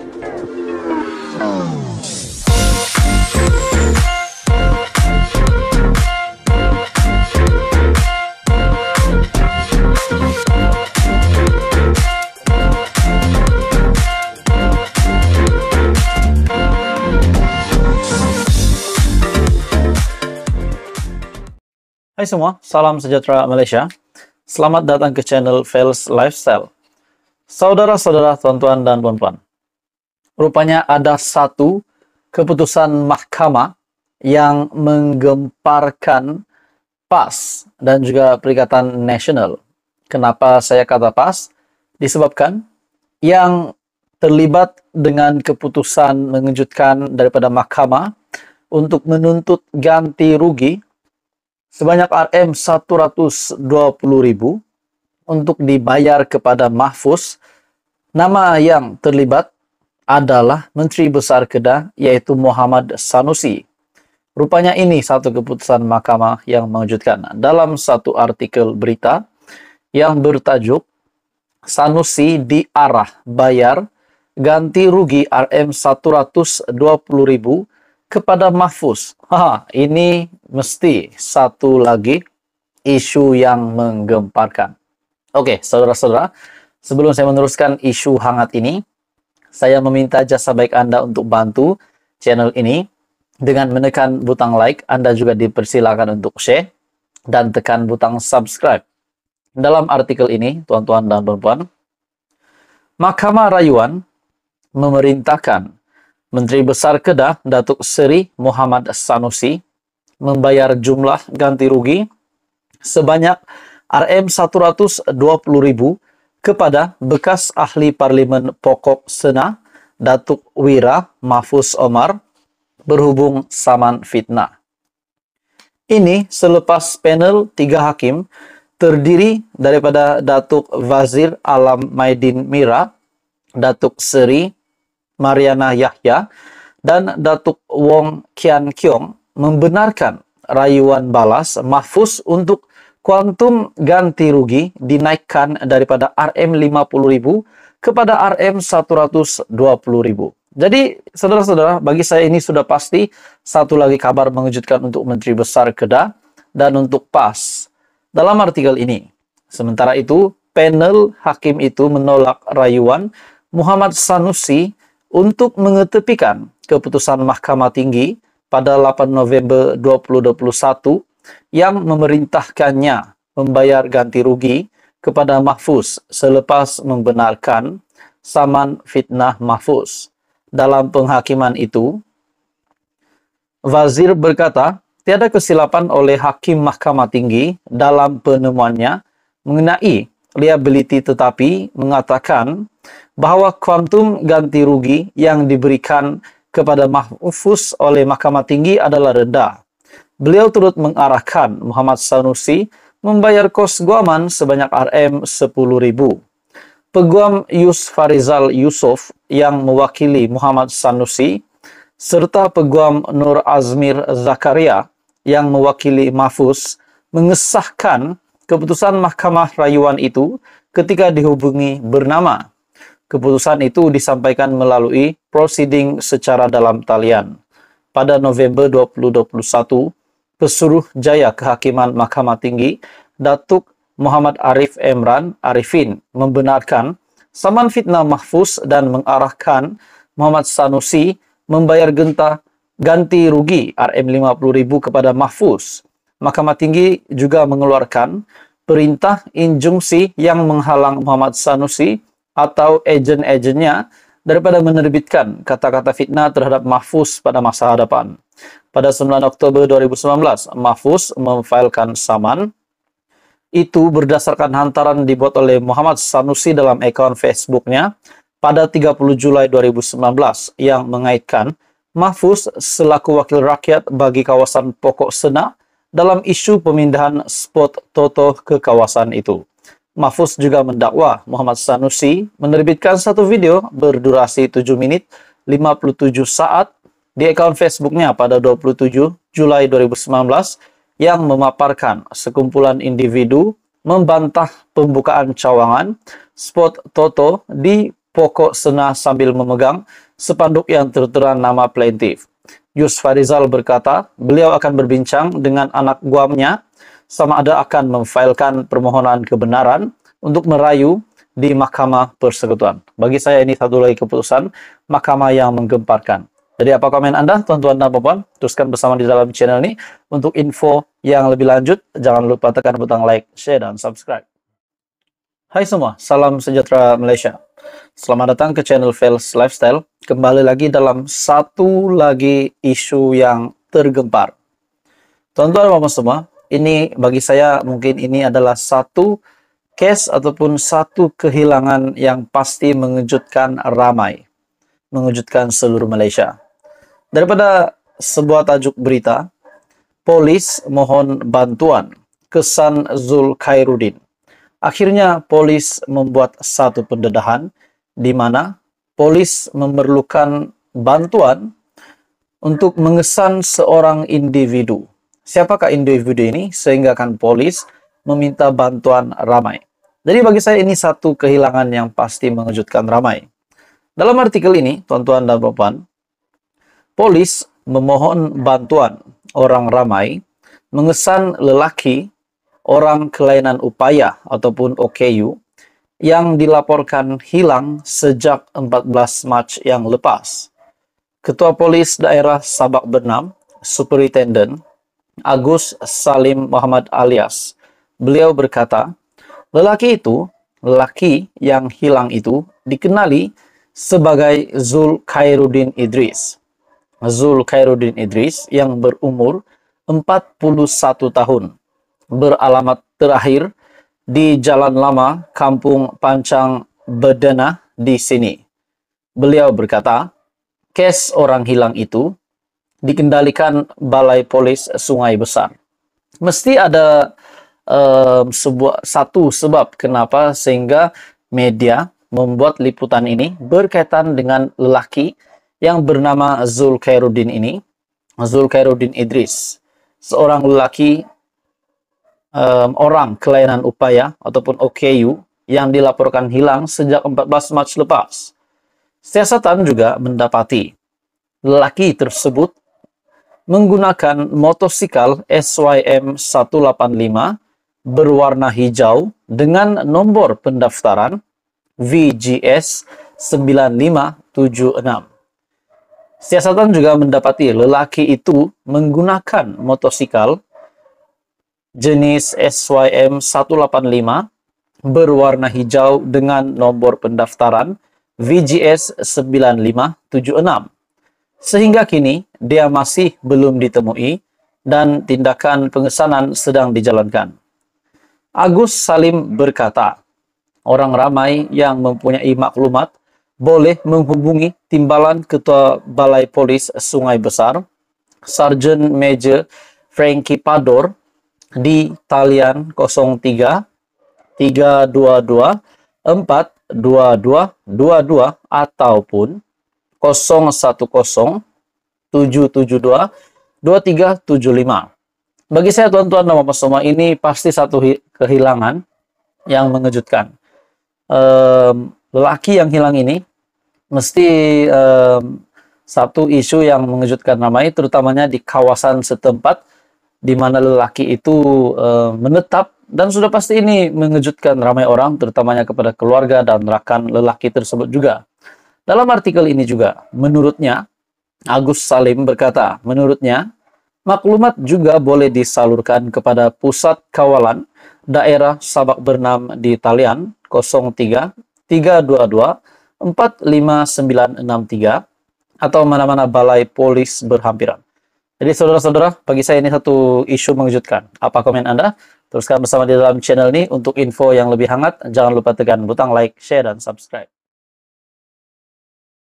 Hai semua, salam sejahtera Malaysia. Selamat datang ke channel Fails Lifestyle. Saudara-saudara, tuan-tuan dan puan-puan. Rupanya ada satu keputusan mahkamah yang menggemparkan PAS dan juga Perikatan Nasional. Kenapa saya kata PAS? Disebabkan yang terlibat dengan keputusan mengejutkan daripada mahkamah untuk menuntut ganti rugi sebanyak RM 120.000 untuk dibayar kepada Mahfuz nama yang terlibat adalah Menteri Besar Kedah yaitu Muhammad Sanusi. Rupanya ini satu keputusan mahkamah yang mengejutkan. Dalam satu artikel berita yang bertajuk Sanusi diarah bayar ganti rugi RM 120.000 kepada Mahfuz. Haha, ini mesti satu lagi isu yang menggemparkan. Oke, saudara-saudara, sebelum saya meneruskan isu hangat ini, saya meminta jasa baik Anda untuk bantu channel ini dengan menekan butang like, Anda juga dipersilakan untuk share dan tekan butang subscribe. Dalam artikel ini, tuan-tuan dan perempuan, Mahkamah Rayuan memerintahkan Menteri Besar Kedah Datuk Seri Muhammad Sanusi membayar jumlah ganti rugi sebanyak RM 120.000 kepada bekas ahli parlimen pokok Sena, Datuk Wira Mahfuz Omar, berhubung saman fitnah. Ini selepas panel tiga hakim terdiri daripada Datuk Wazir Alam Maidin Mira, Datuk Seri Mariana Yahya, dan Datuk Wong Kian Kiong membenarkan rayuan balas Mahfuz untuk Kuantum ganti rugi dinaikkan daripada RM50.000 kepada RM120.000. Jadi, saudara-saudara, bagi saya ini sudah pasti satu lagi kabar mengejutkan untuk Menteri Besar Kedah dan untuk PAS. Dalam artikel ini, sementara itu, panel hakim itu menolak rayuan Muhammad Sanusi untuk mengetepikan keputusan Mahkamah Tinggi pada 8 November 2021 yang memerintahkannya membayar ganti rugi kepada Mahfuz selepas membenarkan saman fitnah Mahfuz. Dalam penghakiman itu, Wazir berkata, tiada kesilapan oleh Hakim Mahkamah Tinggi dalam penemuannya mengenai liability tetapi mengatakan bahwa kuantum ganti rugi yang diberikan kepada Mahfuz oleh Mahkamah Tinggi adalah rendah beliau turut mengarahkan Muhammad Sanusi membayar kos guaman sebanyak RM10.000. Peguam Yus Farizal Yusuf yang mewakili Muhammad Sanusi serta peguam Nur Azmir Zakaria yang mewakili Mahfuz mengesahkan keputusan Mahkamah Rayuan itu ketika dihubungi bernama. Keputusan itu disampaikan melalui proceeding secara dalam talian pada November 2021 Pesuruh Jaya Kehakiman Mahkamah Tinggi, Datuk Muhammad Arif Emran Arifin, membenarkan saman fitnah Mahfuz dan mengarahkan Muhammad Sanusi membayar genta ganti rugi RM50.000 kepada Mahfuz. Mahkamah Tinggi juga mengeluarkan perintah injungsi yang menghalang Muhammad Sanusi atau agen-agennya daripada menerbitkan kata-kata fitnah terhadap Mahfuz pada masa hadapan. Pada 9 Oktober 2019, Mahfuz memfailkan saman itu berdasarkan hantaran dibuat oleh Muhammad Sanusi dalam akun Facebooknya pada 30 Julai 2019 yang mengaitkan Mahfuz selaku wakil rakyat bagi kawasan Pokok Sena dalam isu pemindahan spot Toto ke kawasan itu. Mahfuz juga mendakwa Muhammad Sanusi menerbitkan satu video berdurasi 7 menit 57 saat di akun Facebooknya pada 27 Juli 2019 yang memaparkan sekumpulan individu membantah pembukaan cawangan spot Toto di pokok sena sambil memegang sepanduk yang tertera nama plaintif. Yus Farizal berkata, beliau akan berbincang dengan anak guamnya sama ada akan memfailkan permohonan kebenaran untuk merayu di Mahkamah Persekutuan. Bagi saya ini satu lagi keputusan mahkamah yang menggemparkan. Jadi apa komen Anda tuan-tuan dan puan? Teruskan bersama di dalam channel ini. Untuk info yang lebih lanjut, jangan lupa tekan butang like, share, dan subscribe. Hai semua, salam sejahtera Malaysia. Selamat datang ke channel Fails Lifestyle. Kembali lagi dalam satu lagi isu yang tergempar. Tuan-tuan dan puan semua, ini bagi saya mungkin ini adalah satu case ataupun satu kehilangan yang pasti mengejutkan ramai, mengejutkan seluruh Malaysia. Daripada sebuah tajuk berita, polis mohon bantuan, kesan Zul Khairuddin. Akhirnya polis membuat satu pendedahan di mana polis memerlukan bantuan untuk mengesan seorang individu siapakah individu ini sehingga kan polis meminta bantuan ramai. Jadi bagi saya ini satu kehilangan yang pasti mengejutkan ramai. Dalam artikel ini, tuan-tuan dan bapak, polis memohon bantuan orang ramai mengesan lelaki orang kelainan upaya ataupun OKU yang dilaporkan hilang sejak 14 Mac yang lepas. Ketua Polis Daerah Sabak Bernam, Superintendent Agus Salim Muhammad alias. Beliau berkata, lelaki itu, lelaki yang hilang itu dikenali sebagai Zul Khairuddin Idris. Zul Khairuddin Idris yang berumur 41 tahun, beralamat terakhir di Jalan Lama, Kampung Pancang Bedena di sini. Beliau berkata, kes orang hilang itu dikendalikan Balai Polis Sungai Besar. Mesti ada um, sebuah satu sebab kenapa sehingga media membuat liputan ini berkaitan dengan lelaki yang bernama Zulkairuddin ini, Zulkairuddin Idris, seorang lelaki um, orang kelainan upaya ataupun OKU yang dilaporkan hilang sejak 14 Mac lepas. Siasatan juga mendapati lelaki tersebut menggunakan motosikal SYM 185 berwarna hijau dengan nomor pendaftaran VGS 9576. Siasatan juga mendapati lelaki itu menggunakan motosikal jenis SYM 185 berwarna hijau dengan nomor pendaftaran VGS 9576 sehingga kini dia masih belum ditemui dan tindakan pengesanan sedang dijalankan. Agus Salim berkata, orang ramai yang mempunyai maklumat boleh menghubungi Timbalan Ketua Balai Polis Sungai Besar, Sarjen Major Frankie Pador di talian 03 322 422 22 ataupun 0107722375 Bagi saya tuan-tuan nama bapak semua ini pasti satu kehilangan yang mengejutkan. lelaki yang hilang ini mesti satu isu yang mengejutkan ramai, terutamanya di kawasan setempat di mana lelaki itu menetap dan sudah pasti ini mengejutkan ramai orang, terutamanya kepada keluarga dan rakan lelaki tersebut juga. Dalam artikel ini juga, menurutnya, Agus Salim berkata, menurutnya, maklumat juga boleh disalurkan kepada Pusat Kawalan Daerah Sabak Bernam di Talian 03 322 45963 atau mana-mana balai polis berhampiran. Jadi saudara-saudara, bagi saya ini satu isu mengejutkan. Apa komen Anda? Teruskan bersama di dalam channel ini untuk info yang lebih hangat. Jangan lupa tekan butang like, share, dan subscribe.